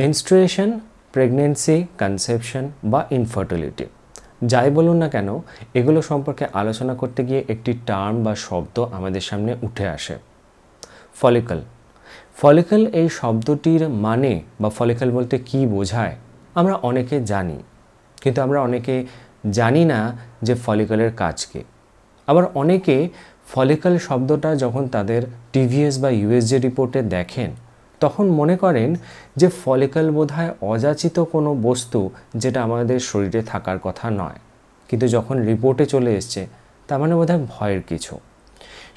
menstruation pregnancy conception বা infertility যাই বলুন না কেন এগুলো সম্পর্কে আলোচনা করতে গিয়ে একটি টার্ম বা শব্দ আমাদের সামনে উঠে আসে ফলিকল ফলিকল এই শব্দটির মানে বা ফলিকল বলতে কি বোঝায় আমরা অনেকে জানি কিন্তু আমরা অনেকে জানি না যে ফলিকলের কাজকে আবার অনেকে ফলিকল শব্দটা যখন তাদের টিভিএস বা ইউএসজি রিপোর্টে দেখেন তখন মনে করেন যে ফলিকল বোধহয় অযাচিত কোনো বস্তু যেটা আমাদের শরীরে থাকার কথা নয় কিন্তু যখন রিপোর্টে চলে এসছে তার মানে বোধহয় ভয়ের কিছু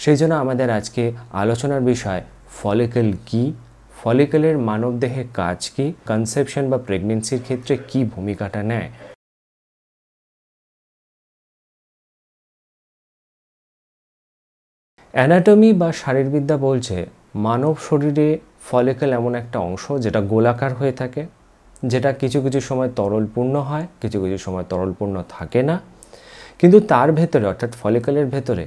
সেই জন্য আমাদের আজকে আলোচনার বিষয় ফলিকল কি ফলিকলের মানবদেহে কাজ কি কনসেপশন বা প্রেগনেন্সির ক্ষেত্রে কি ভূমিকাটা নেয় অ্যানাটমি বা শারীরবিদ্যা বলছে মানব শরীরে ফলিকল এমন একটা অংশ যেটা গোলাকার হয়ে থাকে যেটা কিছু কিছু সময় তরলপূর্ণ হয় কিছু কিছু সময় তরলপূর্ণ থাকে না কিন্তু তার ভেতরে অর্থাৎ ফলিকলের ভেতরে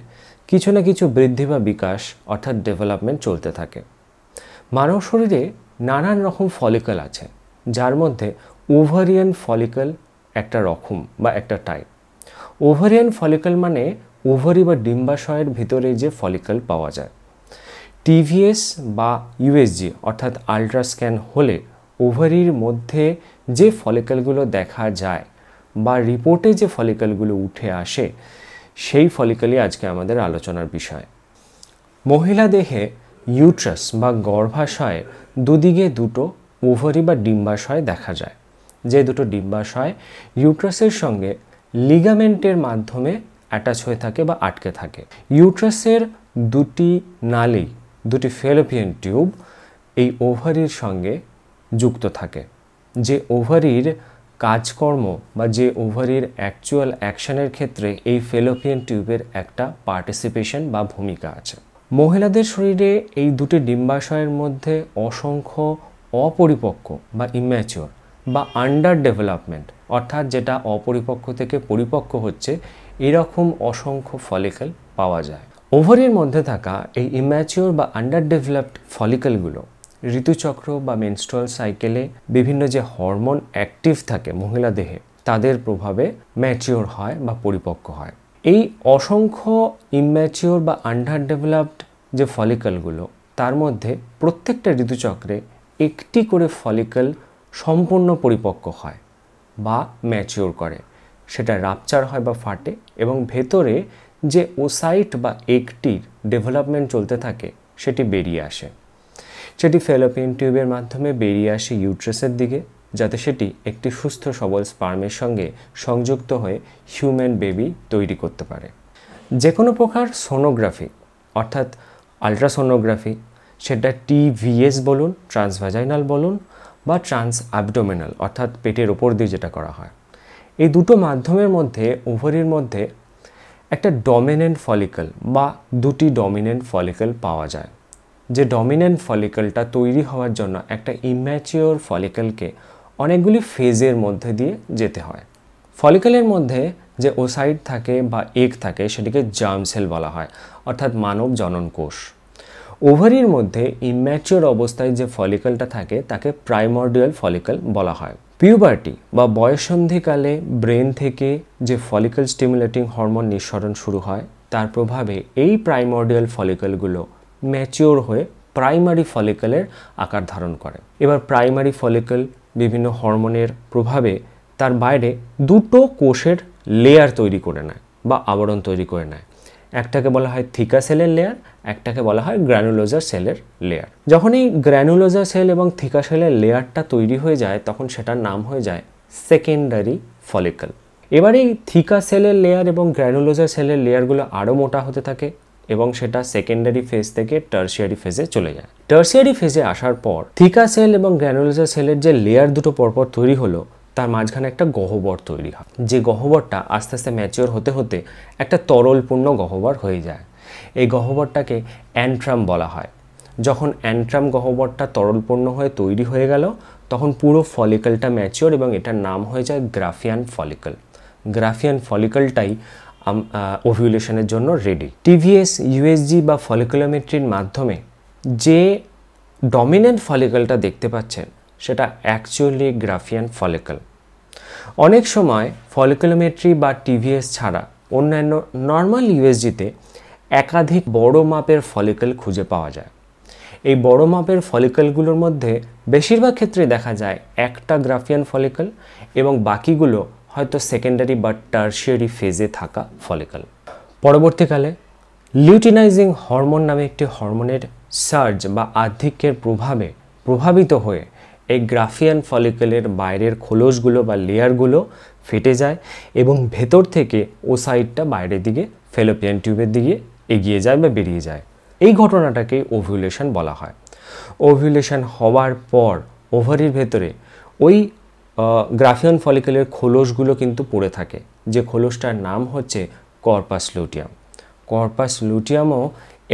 কিছু না কিছু বৃদ্ধি বা বিকাশ অর্থাৎ ডেভেলপমেন্ট চলতে থাকে মানব শরীরে নানান রকম ফলিকল আছে যার মধ্যে ওভারিয়ান ফলিকল একটা রকম বা একটা টাইপ ওভারিয়ান ফলিকল মানে ওভারি বা ডিম্বাশয়ের ভিতরে যে ফলিকল পাওয়া যায় টিভিএস বা ইউএসজি অর্থাৎ আলট্রাস্ক্যান হলে ওভারির মধ্যে যে ফলিকলগুলো দেখা যায় বা রিপোর্টে যে ফলিকলগুলো উঠে আসে সেই ফলিকলই আজকে আমাদের আলোচনার বিষয় মহিলা দেহে ইউট্রাস বা গর্ভাশয়ে দুদিকে দুটো ওভারি বা ডিম্বাশয় দেখা যায় যে দুটো ডিম্বাশয় ইউট্রাসের সঙ্গে লিগামেন্টের মাধ্যমে অ্যাটাচ হয়ে থাকে বা আটকে থাকে ইউট্রাসের দুটি নালী দুটি ফেলোপিয়ান টিউব এই ওভারির সঙ্গে যুক্ত থাকে যে ওভারির কাজকর্ম বা যে ওভারির অ্যাকচুয়াল অ্যাকশনের ক্ষেত্রে এই ফেলোপিয়ান টিউবের একটা পার্টিসিপেশন বা ভূমিকা আছে মহিলাদের শরীরে এই দুটি ডিম্বাশয়ের মধ্যে অসংখ্য অপরিপক্ক বা ইম্যাচিওর বা আন্ডার ডেভেলপমেন্ট অর্থাৎ যেটা অপরিপক্ক থেকে পরিপক্ক হচ্ছে এরকম অসংখ্য ফলিকেল পাওয়া যায় ওভারের মধ্যে থাকা এই ইম্যাচিওর বা আন্ডার ডেভেলপড ফলিকলগুলো ঋতুচক্র বা মেনস্ট্রাল সাইকেলে বিভিন্ন যে হরমোন অ্যাক্টিভ থাকে মহিলা দেহে তাদের প্রভাবে ম্যাচিওর হয় বা পরিপক্ক হয় এই অসংখ্য ইম্যাচিওর বা আন্ডার ডেভেলপড যে ফলিকলগুলো তার মধ্যে প্রত্যেকটা ঋতুচক্রে একটি করে ফলিকল সম্পূর্ণ পরিপক্ক হয় বা ম্যাচিওর করে সেটা রাপচার হয় বা ফাটে এবং ভেতরে যে ওসাইট বা একটির ডেভেলপমেন্ট চলতে থাকে সেটি বেরিয়ে আসে সেটি ফেলোপিয়ান টিউবের মাধ্যমে বেরিয়ে আসে ইউট্রেসের দিকে যাতে সেটি একটি সুস্থ সবল স্পার্মের সঙ্গে সংযুক্ত হয়ে হিউম্যান বেবি তৈরি করতে পারে যে কোনো প্রকার সোনোগ্রাফি অর্থাৎ আলট্রাসোনোগ্রাফি সেটা টিভিএস বলুন ট্রান্সভাজাইনাল বলুন বা ট্রান্স অ্যাবডোমিনাল অর্থাৎ পেটের ওপর দিয়ে যেটা করা হয় এই দুটো মাধ্যমের মধ্যে ওভারির মধ্যে একটা ডমিনেন্ট ফলিকল বা দুটি ডমিনেন্ট ফলিকল পাওয়া যায় যে ডমিনেন্ট ফলিকলটা তৈরি হওয়ার জন্য একটা ইম্যাচিওর ফলিকলকে অনেকগুলি ফেজের মধ্যে দিয়ে যেতে হয় ফলিকলের মধ্যে যে ওসাইড থাকে বা এগ থাকে সেটিকে জার্ম সেল বলা হয় অর্থাৎ মানব জনন কোষ ওভারির মধ্যে ইম্যাচিওর অবস্থায় যে ফলিকলটা থাকে তাকে প্রাইমর্ডিয়াল ফলিকল বলা হয় পিউবার্টি বা বয়সন্ধিকালে ব্রেন থেকে যে ফলিকল স্টিমুলেটিং হরমোন নিঃসরণ শুরু হয় তার প্রভাবে এই প্রাইমর্ডিয়াল ফলিকলগুলো ম্যাচিওর হয়ে প্রাইমারি ফলিকলের আকার ধারণ করে এবার প্রাইমারি ফলিকল বিভিন্ন হরমোনের প্রভাবে তার বাইরে দুটো কোষের লেয়ার তৈরি করে নেয় বা আবরণ তৈরি করে নেয় একটাকে বলা হয় থিকা সেলের লেয়ার একটাকে বলা হয় গ্র্যানুলোজার সেলের লেয়ার যখনই গ্র্যানুলোজার সেল এবং থিকা সেলের লেয়ারটা তৈরি হয়ে যায় তখন সেটার নাম হয়ে যায় সেকেন্ডারি ফলিকল এবার এই থিকা সেলের লেয়ার এবং গ্র্যানুলোজার সেলের লেয়ারগুলো আরও মোটা হতে থাকে এবং সেটা সেকেন্ডারি ফেজ থেকে টার্সিয়ারি ফেজে চলে যায় টার্সিয়ারি ফেজে আসার পর থিকা সেল এবং গ্র্যানুলোজার সেলের যে লেয়ার দুটো পরপর তৈরি হলো তার মাঝখানে একটা গহ্বর তৈরি হয় যে গহ্বরটা আস্তে আস্তে ম্যাচিওর হতে হতে একটা তরলপূর্ণ গহ্বর হয়ে যায় এই গহ্বরটাকে অ্যান্ট্রাম বলা হয় যখন অ্যান্ট্রাম গহ্বরটা তরলপূর্ণ হয়ে তৈরি হয়ে গেল তখন পুরো ফলিকলটা ম্যাচিওর এবং এটার নাম হয়ে যায় গ্রাফিয়ান ফলিকল গ্রাফিয়ান ফলিকলটাই ওভিউলেশনের জন্য রেডি টিভিএস ইউএসজি বা ফলিকুলোমেট্রির মাধ্যমে যে ডমিনেন্ট ফলিকলটা দেখতে পাচ্ছেন সেটা অ্যাকচুয়ালি গ্রাফিয়ান ফলিকল অনেক সময় ফলিকুলোমেট্রি বা টিভিএস ছাড়া অন্যান্য নর্মাল ইউএসজিতে একাধিক বড় মাপের ফলিকল খুঁজে পাওয়া যায় এই বড় মাপের ফলিকলগুলোর মধ্যে বেশিরভাগ ক্ষেত্রে দেখা যায় একটা গ্রাফিয়ান ফলিকল এবং বাকিগুলো হয়তো সেকেন্ডারি বা টার্সিয়ারি ফেজে থাকা ফলিকল পরবর্তীকালে লিউটিনাইজিং হরমোন নামে একটি হরমোনের সার্জ বা আধিক্যের প্রভাবে প্রভাবিত হয়ে এই গ্রাফিয়ান ফলিকেলের বাইরের খোলসগুলো বা লেয়ারগুলো ফেটে যায় এবং ভেতর থেকে ওসাইডটা বাইরের দিকে ফেলোপিয়ান টিউবের দিকে এগিয়ে যায় বা বেরিয়ে যায় এই ঘটনাটাকে ওভিউলেশন বলা হয় ওভিউলেশন হওয়ার পর ওভারির ভেতরে ওই গ্রাফিয়ান ফলিকেলের খোলসগুলো কিন্তু পড়ে থাকে যে খোলসটার নাম হচ্ছে কর্পাস লুটিয়াম কর্পাস লুটিয়ামও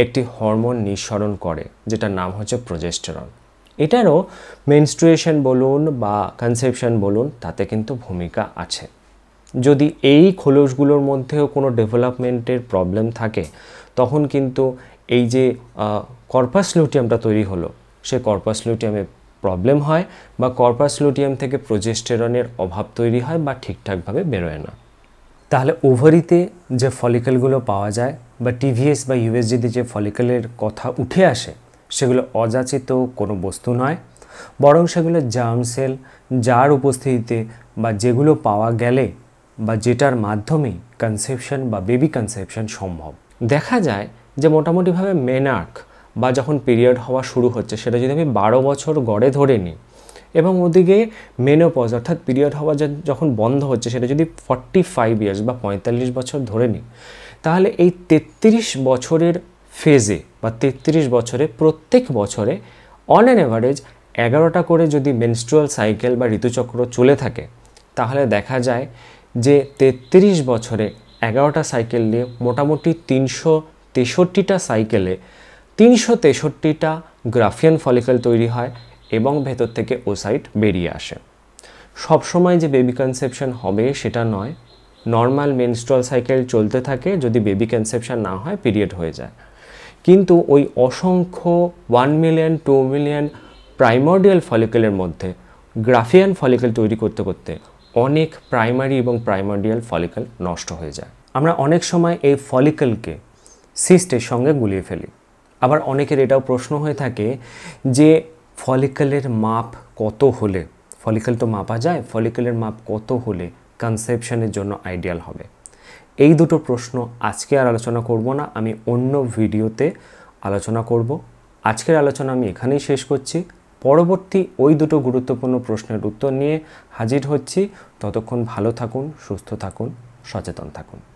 একটি হরমোন নিঃসরণ করে যেটার নাম হচ্ছে প্রজেস্টেরন এটারও মেনস্ট্রুয়েশন বলুন বা কনসেপশন বলুন তাতে কিন্তু ভূমিকা আছে যদি এই খোলসগুলোর মধ্যেও কোনো ডেভেলপমেন্টের প্রবলেম থাকে তখন কিন্তু এই যে কর্পাস লুটিয়ামটা তৈরি হলো সে কর্পাস লুটিয়ামে প্রবলেম হয় বা কর্পাস লুটিয়াম থেকে প্রোজেস্টেরনের অভাব তৈরি হয় বা ঠিকঠাকভাবে বেরোয় না তাহলে ওভারিতে যে ফলিকেলগুলো পাওয়া যায় বা টিভিএস বা ইউএসজিতে যে ফলিকেলের কথা উঠে আসে সেগুলো অযাচিত কোনো বস্তু নয় বরং সেগুলো জার্ম সেল যার উপস্থিতিতে বা যেগুলো পাওয়া গেলে বা যেটার মাধ্যমে কনসেপশন বা বেবি কনসেপশন সম্ভব দেখা যায় যে মোটামুটিভাবে মেনার্ক বা যখন পিরিয়ড হওয়া শুরু হচ্ছে সেটা যদি আমি বারো বছর গড়ে ধরে নিই এবং ওদিকে মেনোপজ অর্থাৎ পিরিয়ড হওয়া যখন বন্ধ হচ্ছে সেটা যদি ফর্টি ফাইভ ইয়ার্স বা পঁয়তাল্লিশ বছর ধরে নিই তাহলে এই তেত্রিশ বছরের ফেজে বা তেত্রিশ বছরে প্রত্যেক বছরে অন অ্যান অ্যাভারেজ এগারোটা করে যদি মেনস্ট্রুয়াল সাইকেল বা ঋতুচক্র চলে থাকে তাহলে দেখা যায় যে তেত্রিশ বছরে এগারোটা সাইকেল নিয়ে মোটামুটি তিনশো তেষট্টিটা সাইকেলে তিনশো তেষট্টিটা গ্রাফিয়ান ফলিকেল তৈরি হয় এবং ভেতর থেকে ওসাইট বেরিয়ে আসে সবসময় যে বেবি কনসেপশন হবে সেটা নয় নর্মাল মেনস্ট্রল সাইকেল চলতে থাকে যদি বেবি কনসেপশন না হয় পিরিয়ড হয়ে যায় কিন্তু ওই অসংখ্য one million two million primordial ফলিকেলের মধ্যে গ্রাফিয়ান ফলিকেল তৈরি করতে করতে অনেক প্রাইমারি এবং প্রাইমোডিয়াল ফলিকেল নষ্ট হয়ে যায় আমরা অনেক সময় এই ফলিকেলকে সিস্টের সঙ্গে গুলিয়ে ফেলি আবার অনেকের এটাও প্রশ্ন হয়ে থাকে যে ফলিকেলের মাপ কত হলে ফলিকেল তো মাপা যায় ফলিকেলের মাপ কত হলে কনসেপশনের জন্য আইডিয়াল হবে এই দুটো প্রশ্ন আজকে আর আলোচনা করব না আমি অন্য ভিডিওতে আলোচনা করব আজকের আলোচনা আমি এখানেই শেষ করছি পরবর্তী ওই দুটো গুরুত্বপূর্ণ প্রশ্নের উত্তর নিয়ে হাজির হচ্ছি ততক্ষণ ভালো থাকুন সুস্থ থাকুন সচেতন থাকুন